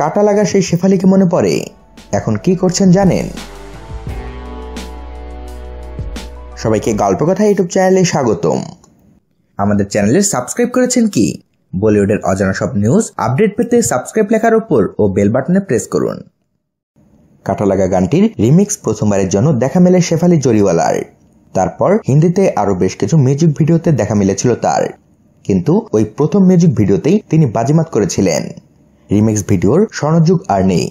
কাটা লাগা সেই শেফালিকে মনে পড়ে এখন কি করছেন জানেন সবাইকে গল্প কথা ইউটিউব চ্যানেলে স্বাগতম আমাদের চ্যানেলে সাবস্ক্রাইব করেছেন কি বলিউডের অজানা সব নিউজ আপডেট পেতে সাবস্ক্রাইব লেখার উপর ও বেল বাটনে প্রেস করুন কাটালাগা গানটির রিমিক্স প্রথমবারের জন্য দেখা মেলে শেফালি জরিওয়ালার তারপর হিন্দিতে আরও বেশ কিছু মিউজিক ভিডিওতে দেখা মিলেছিল তার কিন্তু ওই প্রথম মিউজিক ভিডিওতেই তিনি বাজিমাত করেছিলেন রিমিক্স ভিডিওর স্বর্ণযুগ আর নেই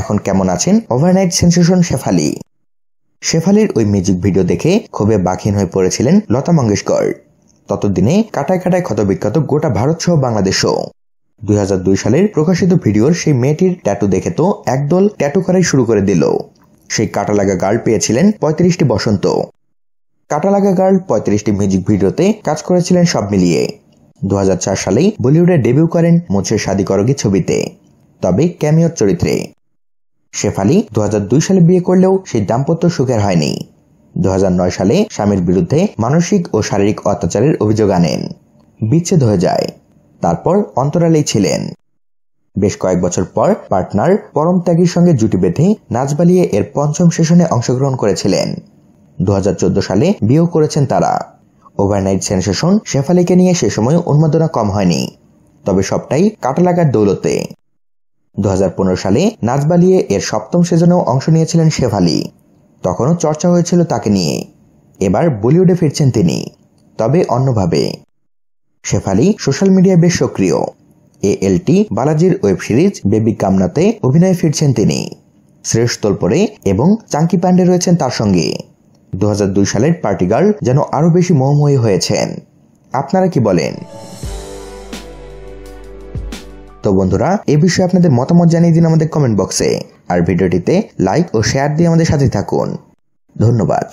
এখন কেমন আছেন ওভারনাইট সেন্সেশন শেফালি শেফালির ওই মিউজিক ভিডিও দেখে খুবই বাকিন হয়ে পড়েছিলেন লতা মঙ্গেশকর ততদিনে কাটায় কাটায় ক্ষত বিখ্যাত গোটা ভারত সহ বাংলাদেশও দুই সালের প্রকাশিত ভিডিওর সেই মেয়েটির ট্যাটু দেখে তো একদল ট্যাটু করাই শুরু করে দিল সেই কাটা লাগা গার্ল পেয়েছিলেন পঁয়ত্রিশটি বসন্ত কাটা লাগা গার্ল পঁয়ত্রিশটি মিউজিক ভিডিওতে কাজ করেছিলেন সব মিলিয়ে দু সালেই বলিউডে ডেবিউ করেন মুছে শাদি করগি ছবিতে তবে ক্যামিওর চরিত্রে শেফালি দু সালে বিয়ে করলেও সেই দাম্পত্য সুখের হয়নি দু সালে স্বামীর বিরুদ্ধে মানসিক ও শারীরিক অত্যাচারের অভিযোগ আনেন বিচ্ছেদ হয়ে যায় তারপর অন্তরালেই ছিলেন বেশ কয়েক বছর পর পার্টনার পরম ত্যাগীর সঙ্গে জুটি বেঁধে নাচ বালিয়ে এর পঞ্চম সেশনে অংশগ্রহণ করেছিলেন দু সালে বিয়েও করেছেন তারা ওভারনাইট সেন্সেশন শেফালিকে নিয়ে সে সময় উন্মাদনা কম হয়নি তবে সবটাই কাটা লাগার দৌলতে দু সালে নাজবালিয়ে এর সপ্তম সেজনেও অংশ নিয়েছিলেন শেফালি তখনও চর্চা হয়েছিল তাকে নিয়ে এবার বলিউডে ফিরছেন তিনি তবে অন্যভাবে শেফালি সোশ্যাল মিডিয়ায় বেশ সক্রিয় এ এলটি বালাজির ওয়েব সিরিজ বেবি কামনাতে অভিনয়ে ফিরছেন তিনি শ্রেষ্ঠ তোলপরে এবং চাঙ্কি পাণ্ডে রয়েছেন তার সঙ্গে দু সালের পার্টি গার্ল যেন আরও বেশি মোহময়ী হয়েছেন আপনারা কি বলেন তো বন্ধুরা এ বিষয়ে আপনাদের মতামত জানিয়ে দিন আমাদের কমেন্ট বক্সে আর ভিডিওটিতে লাইক ও শেয়ার দিয়ে আমাদের সাথে থাকুন ধন্যবাদ